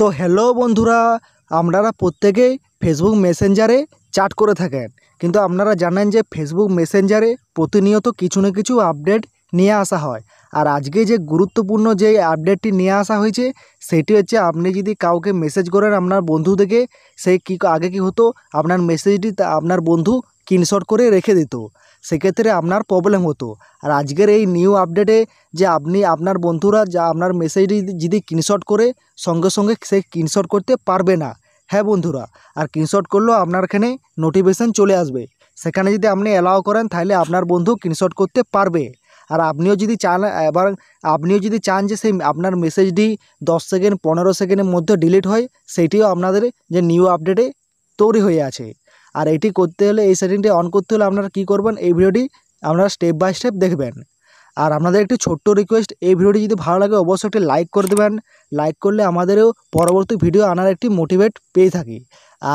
তো হ্যালো বন্ধুরা আপনারা প্রত্যেকেই ফেসবুক মেসেঞ্জারে চ্যাট করে থাকেন কিন্তু আপনারা জানেন যে ফেসবুক মেসেঞ্জারে প্রতিনিয়ত কিছু না কিছু আপডেট নিয়ে আসা হয় আর আজকে যে গুরুত্বপূর্ণ যে আপডেটটি নিয়ে আসা হয়েছে সেটি হচ্ছে আপনি যদি কাউকে মেসেজ করেন আপনার বন্ধু থেকে সেই কী আগে কি হতো আপনার মেসেজটি আপনার বন্ধু স্ক্রিনশট করে রেখে দিত সেক্ষেত্রে আপনার প্রবলেম হতো আর আজকের এই নিউ আপডেটে যে আপনি আপনার বন্ধুরা যা আপনার মেসেজটি যদি স্ক্রিনশট করে সঙ্গে সঙ্গে সে স্ক্রিনশট করতে পারবে না হ্যাঁ বন্ধুরা আর স্ক্রিনশট করলেও আপনার এখানে নোটিফিকেশান চলে আসবে সেখানে যদি আপনি অ্যালাও করেন তাহলে আপনার বন্ধু স্ক্রিনশট করতে পারবে আর আপনিও যদি চান এবার আপনিও যদি চান যে সেই আপনার মেসেজটি দশ সেকেন্ড পনেরো সেকেন্ডের মধ্যে ডিলিট হয় সেইটিও আপনাদের যে নিউ আপডেটে তৈরি হয়ে আছে আর এটি করতে হলে এই সেটিংটি অন করতে হলে আপনারা কী করবেন এই ভিডিওটি আপনারা স্টেপ বাই স্টেপ দেখবেন আর আপনাদের একটি ছোট্ট রিকোয়েস্ট এই ভিডিওটি যদি ভালো লাগে অবশ্যই একটি লাইক করে দেবেন লাইক করলে আমাদেরও পরবর্তী ভিডিও আনার একটি মোটিভেট পেয়ে থাকি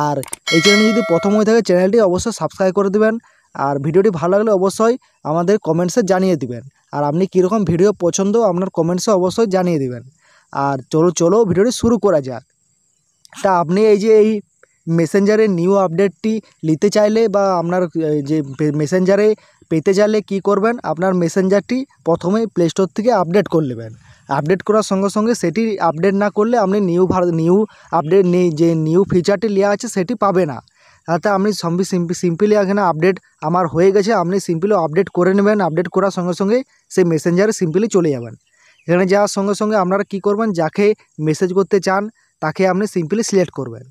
আর এই চ্যানেলটি যদি প্রথম হয়ে থাকে চ্যানেলটি অবশ্যই সাবস্ক্রাইব করে দেবেন আর ভিডিওটি ভালো লাগলে অবশ্যই আমাদের কমেন্টসে জানিয়ে দিবেন আর আপনি কীরকম ভিডিও পছন্দ আপনার কমেন্টসে অবশ্যই জানিয়ে দিবেন আর চলো চলো ভিডিওটি শুরু করা যাক তা আপনি এই যে এই মেসেঞ্জারে নিউ আপডেটটি নিতে চাইলে বা আপনার যে মেসেঞ্জারে পেতে গেলে কি করবেন আপনার মেসেঞ্জারটি প্রথমে প্লে স্টোর থেকে আপডেট করে নেবেন আপডেট করার সঙ্গে সঙ্গে সেটি আপডেট না করলে আপনি নিউ নিউ আপডেট নেই যে নিউ ফিচারটি ल्या আছে সেটি পাবেন না তাতে আপনি सिंपली सिंपली আগে না আপডেট আমার হয়ে গেছে আপনি सिंपली আপডেট করে নেবেন আপডেট করার সঙ্গে সঙ্গে সেই মেসেঞ্জার सिंपली চলে যাবেন এর যা সঙ্গে সঙ্গে আপনারা কি করবেন যাকে মেসেজ করতে চান তাকে আপনি सिंपली সিলেক্ট করবেন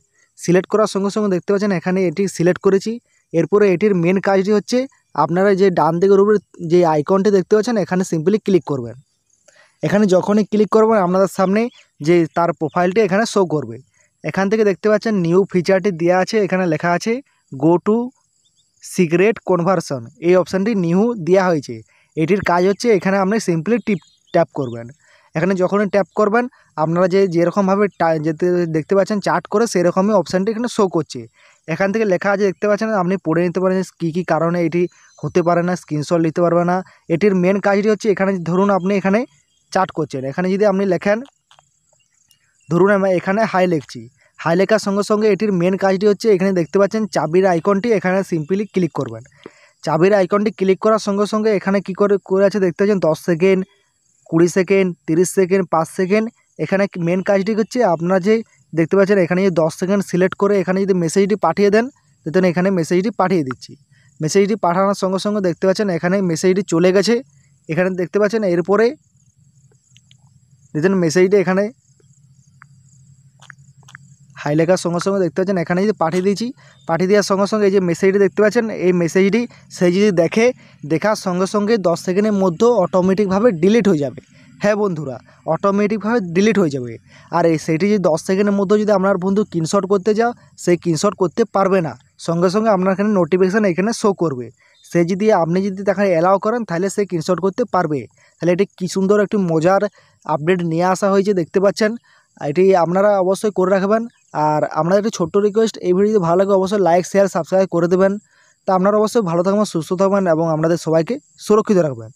সিলেক্ট করার সঙ্গে সঙ্গে দেখতে পাচ্ছেন এখানে এটি সিলেক্ট করেছি এরপরে এটির মেন কাজটি হচ্ছে আপনারা যে ডান দিকের উপরে যে আইকনটি দেখতে পাচ্ছেন এখানে সিম্পলি ক্লিক করবেন এখানে যখনই ক্লিক করবেন আপনাদের সামনে যে তার প্রোফাইলটি এখানে শো করবে এখান থেকে দেখতে পাচ্ছেন নিউ ফিচারটি দেওয়া আছে এখানে লেখা আছে গো টু সিগারেট কনভারশন এই অপশানটি নিউ দেওয়া হয়েছে এটির কাজ হচ্ছে এখানে আপনি সিম্পলি টিপ ট্যাপ করবেন এখানে যখনই ট্যাপ করবেন আপনারা যে যেরকমভাবে যেতে দেখতে পাচ্ছেন চার্ট করে সেরকমই অপশানটি এখানে শো করছে এখান থেকে লেখা আছে দেখতে পাচ্ছেন আপনি পড়ে নিতে পারেন কী কী কারণে এটি হতে পারে না স্ক্রিনশট নিতে পারবে না এটির মেন কাজটি হচ্ছে এখানে ধরুন আপনি এখানে চার্ট করছেন এখানে যদি আপনি লেখেন ধরুন আমি এখানে হাই লিখছি হাই লেখার সঙ্গে সঙ্গে এটির মেন কাজটি হচ্ছে এখানে দেখতে পাচ্ছেন চাবির আইকনটি এখানে সিম্পলি ক্লিক করবেন চাবির আইকনটি ক্লিক করার সঙ্গে সঙ্গে এখানে কী করে করে আছে দেখতে পাচ্ছেন দশ সেকেন্ড কুড়ি সেকেন্ড তিরিশ সেকেন্ড পাঁচ সেকেন্ড এখানে মেন কাজটি হচ্ছে আপনারা যে দেখতে পাচ্ছেন এখানে যদি দশ সেকেন্ড সিলেক্ট করে এখানে যদি মেসেজটি পাঠিয়ে দেন দেখুন এখানে মেসেজটি পাঠিয়ে দিচ্ছি মেসেজটি পাঠানোর সঙ্গে সঙ্গে দেখতে পাচ্ছেন এখানে মেসেজটি চলে গেছে এখানে দেখতে পাচ্ছেন এরপরে দেখুন মেসেজটি এখানে হাই লেখার সঙ্গে সঙ্গে দেখতে পাচ্ছেন এখানে যদি পাঠিয়ে দিয়েছি পাঠিয়ে দেওয়ার সঙ্গে সঙ্গে এই যে মেসেজটি দেখতে পাচ্ছেন এই মেসেজটি সে যদি দেখে দেখার সঙ্গে সঙ্গে দশ সেকেন্ডের মধ্যে অটোমেটিকভাবে ডিলিট হয়ে যাবে হ্যাঁ বন্ধুরা অটোমেটিকভাবে ডিলিট হয়ে যাবে আর এই সেটি যদি দশ সেকেন্ডের মধ্যে যদি আপনার বন্ধু স্ক্রিনশট করতে যাও সেই স্ক্রিনশট করতে পারবে না সঙ্গে সঙ্গে আপনার এখানে নোটিফিকেশান এখানে শো করবে সে যদি আপনি যদি তাকে অ্যালাউ করেন তাহলে সে স্ক্রিনশট করতে পারবে তাহলে এটি কী সুন্দর একটি মজার আপডেট নিয়ে আসা হয়েছে দেখতে পাচ্ছেন এটি আপনারা অবশ্যই করে রাখবেন আর আমরা একটি ছোট্ট রিকোয়েস্ট এই ভিডিও যদি ভালো লাগে অবশ্যই লাইক শেয়ার সাবস্ক্রাইব করে দেবেন তা আপনারা অবশ্যই ভালো থাকবেন সুস্থ থাকবেন এবং আপনাদের সবাইকে সুরক্ষিত রাখবেন